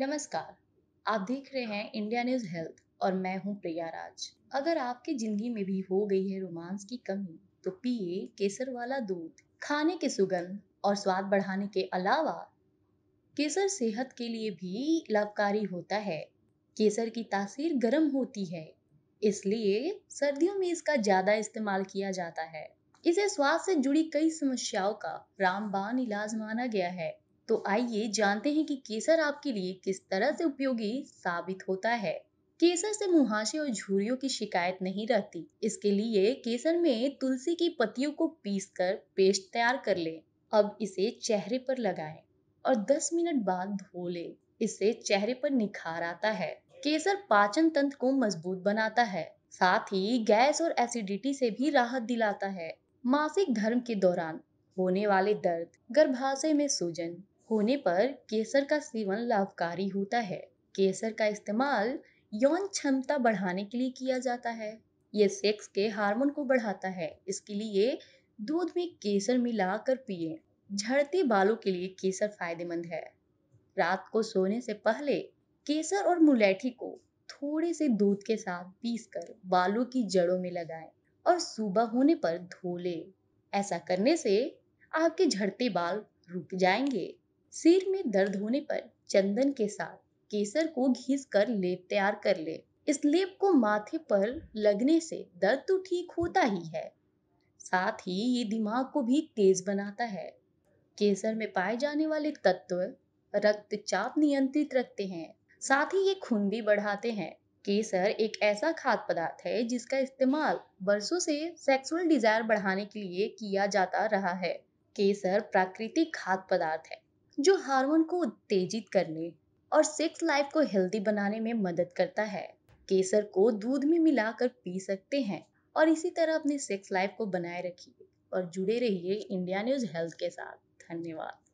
नमस्कार आप देख रहे हैं इंडिया न्यूज हेल्थ और मैं हूं प्रिया राज अगर आपकी जिंदगी में भी हो गई है रोमांस की कमी तो पिए केसर वाला दूध खाने के सुगंध और स्वाद बढ़ाने के अलावा केसर सेहत के लिए भी लाभकारी होता है केसर की तासीर गर्म होती है इसलिए सर्दियों में इसका ज्यादा इस्तेमाल किया जाता है इसे स्वास्थ्य से जुड़ी कई समस्याओं का रामबान इलाज माना गया है तो आइए जानते हैं कि केसर आपके लिए किस तरह से उपयोगी साबित होता है केसर से मुहासे और झुरियों की शिकायत नहीं रहती इसके लिए केसर में तुलसी की पत्तियों को पीसकर पेस्ट तैयार कर लें अब इसे चेहरे पर लगाएं और 10 मिनट बाद धो लें इससे चेहरे पर निखार आता है केसर पाचन तंत्र को मजबूत बनाता है साथ ही गैस और एसिडिटी से भी राहत दिलाता है मासिक धर्म के दौरान होने वाले दर्द गर्भाशय में सूजन होने पर केसर का सेवन लाभकारी होता है केसर का इस्तेमाल यौन क्षमता बढ़ाने के लिए किया जाता है ये सेक्स के हार्मोन को बढ़ाता है इसके लिए दूध में केसर मिलाकर पिए झड़ते बालों के लिए केसर फायदेमंद है रात को सोने से पहले केसर और मुलैठी को थोड़े से दूध के साथ पीस कर बालों की जड़ों में लगाएं और सुबह होने पर धो ले ऐसा करने से आपके झड़ते बाल रुक जाएंगे सिर में दर्द होने पर चंदन के साथ केसर को घिस कर ले तैयार कर ले इस लेप को माथे पर लगने से दर्द तो ठीक होता ही है साथ ही ये दिमाग को भी तेज बनाता है केसर में पाए जाने वाले तत्व रक्तचाप नियंत्रित रखते हैं साथ ही ये खून भी बढ़ाते हैं केसर एक ऐसा खाद्य पदार्थ है जिसका इस्तेमाल बरसों से सेक्सुअल डिजायर बढ़ाने के लिए किया जाता रहा है केसर प्राकृतिक खाद्य पदार्थ है जो हार्मोन को उत्तेजित करने और सेक्स लाइफ को हेल्दी बनाने में मदद करता है केसर को दूध में मिलाकर पी सकते हैं और इसी तरह अपनी सेक्स लाइफ को बनाए रखिए और जुड़े रहिए इंडिया न्यूज हेल्थ के साथ धन्यवाद